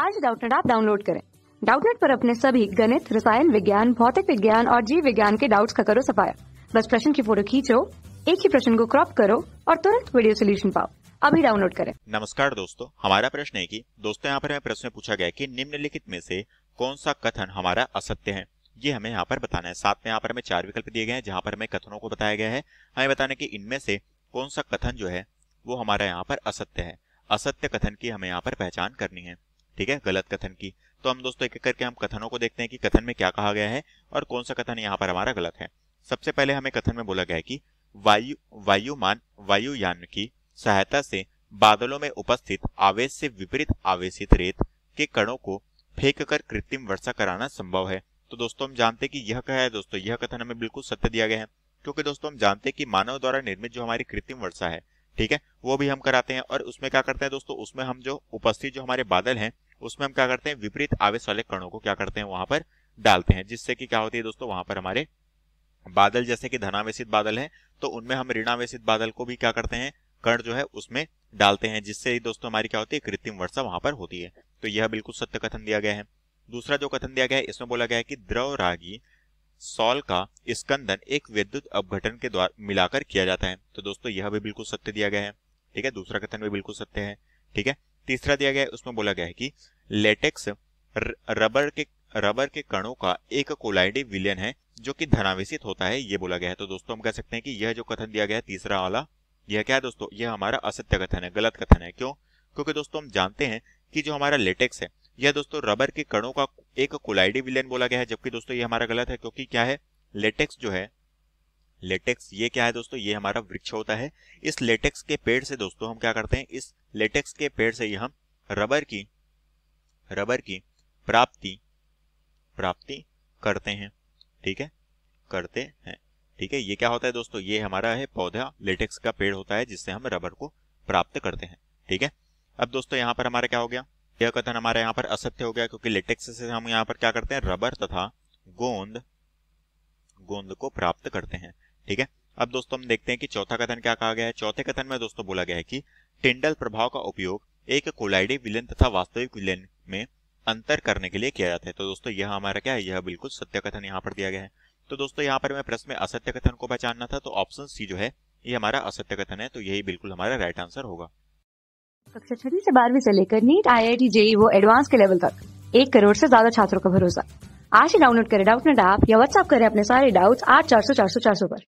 आज डाउटनेट आप डाउनलोड करें डाउटनेट पर अपने सभी गणित रसायन विज्ञान भौतिक विज्ञान और जीव विज्ञान के डाउट्स का करो सफाया बस प्रश्न की फोटो खींचो एक ही प्रश्न को क्रॉप करो और तुरंत वीडियो सोल्यूशन पाओ अभी डाउनलोड करें नमस्कार दोस्तों हमारा प्रश्न है कि दोस्तों यहाँ पर हमें प्रश्न पूछा गया कि निम्नलिखित में से कौन सा कथन हमारा असत्य है ये हमें यहाँ पर बताना है साथ में यहाँ पर हमें चार विकल्प दिए गए हैं जहाँ पर हमें कथनों को बताया गया है हमें बताने की कि इनमें से कौन सा कथन जो है वो हमारा यहाँ पर असत्य है असत्य कथन की हमें यहाँ पर पहचान करनी है ठीक है गलत कथन की तो हम दोस्तों एक एक करके हम कथनों को देखते हैं कि कथन में क्या कहा गया है और कौन सा कथन यहाँ पर हमारा गलत है सबसे पहले हमें कथन में बोला गया है कि वायु वायुमान वायुयान की सहायता से बादलों में उपस्थित आवेश से विपरीत आवेशित रेत के कणों को फेंक कर कृत्रिम वर्षा कराना संभव है तो दोस्तों हम जानते हैं कि यह कहा है दोस्तों यह कथन हमें बिल्कुल सत्य दिया गया है क्योंकि दोस्तों हम जानते हैं कि मानव द्वारा निर्मित जो हमारी कृत्रिम वर्षा है ठीक है वो भी हम कराते हैं और उसमें क्या करते हैं दोस्तों उसमें हम जो उपस्थित जो हमारे बादल हैं उसमें हम क्या करते हैं विपरीत आवेश वाले कणों को क्या करते हैं वहां पर डालते हैं जिससे कि क्या होती है दोस्तों वहां पर हमारे बादल जैसे कि धनावेशित बादल हैं तो उनमें हम ऋणावेशित बादल को भी क्या करते हैं कण जो है उसमें डालते हैं जिससे दोस्तों हमारी क्या होती है कृत्रिम वर्षा वहां पर होती है तो यह बिल्कुल सत्य कथन दिया गया है दूसरा जो कथन दिया गया है इसमें बोला गया है कि द्रव रागी सॉल का स्कंदन एक विद्युत अपघटन के द्वारा मिलाकर किया जाता है तो दोस्तों यह भी बिल्कुल सत्य दिया गया है ठीक है दूसरा कथन भी बिल्कुल सत्य है ठीक है तीसरा दिया गया है उसमें बोला गया है कि लेटेक्स रबर के रबर के कणों का एक कोलाइडी विलियन है जो कि धनावेशित होता है ये बोला गया है तो दोस्तों हम कह सकते हैं कि यह जो कथन दिया गया है तीसरा वाला यह क्या है दोस्तों यह हमारा असत्य कथन है गलत कथन है क्यों क्योंकि दोस्तों हम जानते हैं कि जो हमारा लेटेक्स है यह दोस्तों रबर के कणों का एक कोलाइडी विलियन बोला गया है जबकि दोस्तों ये हमारा गलत है क्योंकि क्या है लेटेक्स जो है लेटेक्स ये क्या है दोस्तों ये हमारा वृक्ष होता है इस लेटेक्स के पेड़ से दोस्तों हम क्या करते हैं इस लेटेक्स के पेड़ से ही हम रबर की रबर की प्राप्ति प्राप्ति करते हैं ठीक है करते हैं ठीक है ये क्या होता है दोस्तों ये हमारा है पौधा लेटेक्स का पेड़ होता है जिससे हम रबर को प्राप्त करते हैं ठीक है अब दोस्तों यहाँ पर हमारा क्या हो गया यह कथन हमारे यहाँ पर असत्य हो गया क्योंकि लेटेक्स से हम यहाँ पर क्या करते हैं रबर तथा गोंद गोंद को प्राप्त करते हैं ठीक है अब दोस्तों हम देखते हैं कि चौथा कथन क्या कहा गया है चौथे कथन में दोस्तों बोला गया है कि टिंडल प्रभाव का उपयोग एक कोलाइडी विलियन तथा वास्तविक विलयन में अंतर करने के लिए किया जाता है तो दोस्तों यह हमारा क्या है यह बिल्कुल सत्य कथन यहाँ पर दिया गया है तो दोस्तों यहाँ पर मैं प्रश्न में असत्य कथन को पहचानना था तो ऑप्शन सी जो है ये हमारा असत्य कथन है तो यही बिल्कुल हमारा राइट आंसर होगा कक्षा छठी से बारहवीं से लेकर NEET I I T JEE वो एडवांस के लेवल तक एक करोड़ से ज्यादा छात्रों का भरोसा आज ही डाउनलोड करें डाउट नेट ऐप या व्हाट्सअप करें अपने सारे डाउट्स आठ चार सौ चार सौ चार सौ पर